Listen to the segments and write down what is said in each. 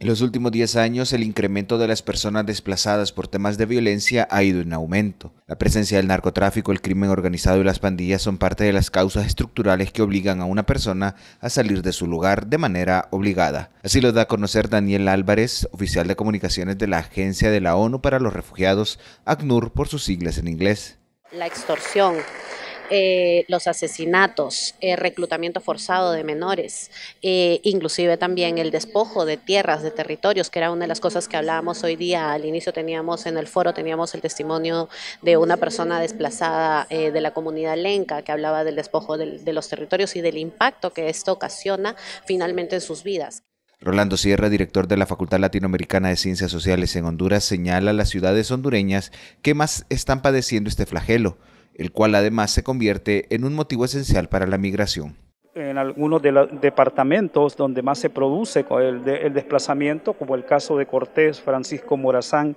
En los últimos 10 años, el incremento de las personas desplazadas por temas de violencia ha ido en aumento. La presencia del narcotráfico, el crimen organizado y las pandillas son parte de las causas estructurales que obligan a una persona a salir de su lugar de manera obligada. Así lo da a conocer Daniel Álvarez, oficial de comunicaciones de la Agencia de la ONU para los Refugiados, ACNUR por sus siglas en inglés. La extorsión eh, los asesinatos, el eh, reclutamiento forzado de menores, eh, inclusive también el despojo de tierras, de territorios, que era una de las cosas que hablábamos hoy día. Al inicio teníamos en el foro, teníamos el testimonio de una persona desplazada de la comunidad lenca que hablaba del despojo de, de los territorios y del impacto que esto ocasiona finalmente en sus vidas. Rolando Sierra, director de la Facultad Latinoamericana de Ciencias Sociales en Honduras, señala las ciudades hondureñas que más están padeciendo este flagelo el cual además se convierte en un motivo esencial para la migración. En algunos de los departamentos donde más se produce el, desplazamiento, como el caso de Cortés, Francisco Morazán,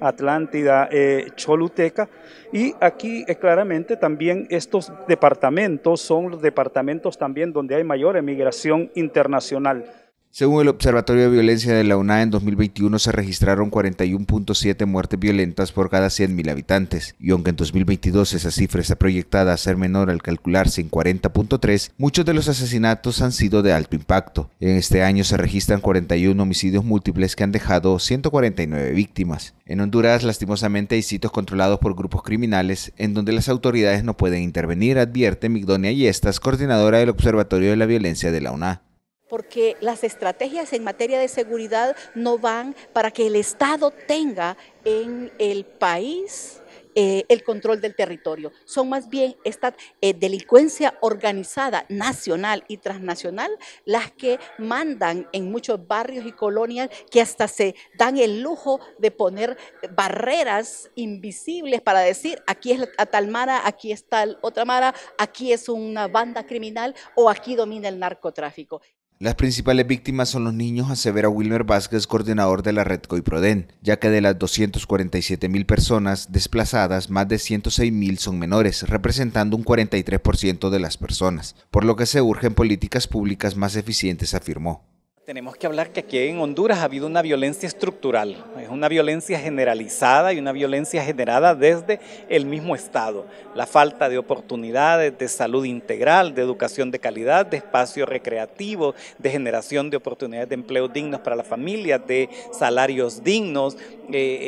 Atlántida, eh, Choluteca. Y aquí eh, claramente también estos departamentos son los departamentos también donde hay mayor emigración internacional. Según el Observatorio de Violencia de la UNA, en 2021 se registraron 41.7 muertes violentas por cada 100.000 habitantes, y aunque en 2022 esa cifra está proyectada a ser menor al calcularse en 40.3, muchos de los asesinatos han sido de alto impacto. En este año se registran 41 homicidios múltiples que han dejado 149 víctimas. En Honduras, lastimosamente, hay sitios controlados por grupos criminales en donde las autoridades no pueden intervenir, advierte Migdonia Yestas, coordinadora del Observatorio de la Violencia de la UNA porque las estrategias en materia de seguridad no van para que el Estado tenga en el país eh, el control del territorio. Son más bien esta eh, delincuencia organizada nacional y transnacional las que mandan en muchos barrios y colonias que hasta se dan el lujo de poner barreras invisibles para decir aquí es a tal mara, aquí es tal otra mara, aquí es una banda criminal o aquí domina el narcotráfico. Las principales víctimas son los niños, asevera Wilmer Vázquez, coordinador de la red Coiproden, ya que de las 247.000 mil personas desplazadas, más de 106.000 son menores, representando un 43% de las personas, por lo que se urgen políticas públicas más eficientes, afirmó. Tenemos que hablar que aquí en Honduras ha habido una violencia estructural, es una violencia generalizada y una violencia generada desde el mismo Estado. La falta de oportunidades de salud integral, de educación de calidad, de espacio recreativo, de generación de oportunidades de empleo dignos para la familia, de salarios dignos, eso eh,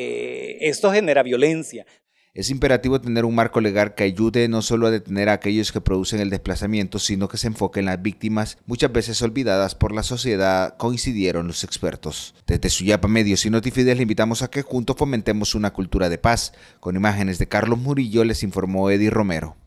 eh, esto genera violencia. Es imperativo tener un marco legal que ayude no solo a detener a aquellos que producen el desplazamiento, sino que se enfoque en las víctimas, muchas veces olvidadas por la sociedad, coincidieron los expertos. Desde Suyapa Medios y Notifides le invitamos a que juntos fomentemos una cultura de paz. Con imágenes de Carlos Murillo les informó Eddie Romero.